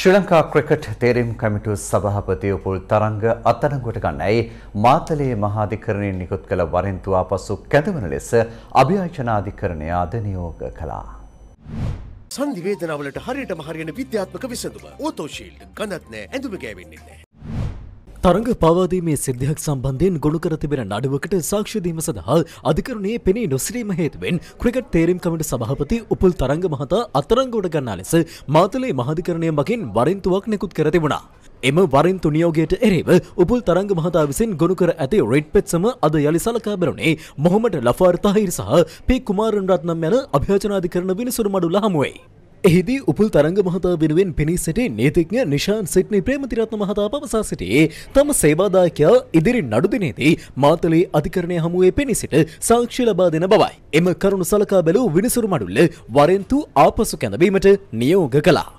ශ්‍රී Lanka cricket තේරීම් කමිටු සභාපති උපුල් තරංග අත්අඩංගුවට ගන්නයි මාතලේ මහාධිකරණය නිකුත් කළ වරෙන්තු ආපසු කැඳවන ලෙස අභියාචනාධිකරණය අද නියෝග කළා. සංධිවේදනාවලට හරියටම හරියන විද්‍යාත්මක විසඳුම ඕතෝෂීල්ඩ් ගඳත් නෑ ඇඳුම ගෑවෙන්නේ නෑ තරඟ පවාදීමේ සිද්ධියක් සම්බන්ධයෙන් ගොුණු කර තිබෙන නඩුවකට සාක්ෂදීම සඳහා අධිකරුණේ පෙනී නොසිරීම හේතුවෙන් ක්‍රිකට් තේරම් කමට සභහපති උපල් තරංග මහතා අතරංගෝඩ ගන්නා ලෙස මාතලේ මහධිකරණය මගින් වරින්තුවක් නෙකුත් කර තිබුණා. එම වරින් තුනියෝගයට එරෙව උපුල් තරංග මහතා විසින් ගොුණු කර ඇති රෙඩ් පෙත්සම අද යළි සලකා බැරුණේ මොහොමට ලෆාර් තහිර සහ පේ කුමාරන් රත්නම් යන අභ්‍යාචනාධිකරණ විනිසුරු මඩු ලහමුවයි. එහිදී උපුල් තරග මහතා වෙනුවෙන් පිණී සිටි නීතිඥ නිශාන් සිට්නි ප්‍රේමතිරත්න මහතා පවසා සිටියේ තම සේවාදායකයා ඉදිරි නඩුදිනේදී මාතලේ අධිකරණය හමුවේ පෙනී සිට සාක්ෂි ලබා දෙන බවයි. එම කරුණු සලකා බැලූ විනිසුරු මඩුල්ල වරෙන්තු ආපසු කැඳවීමට නියෝග කළා.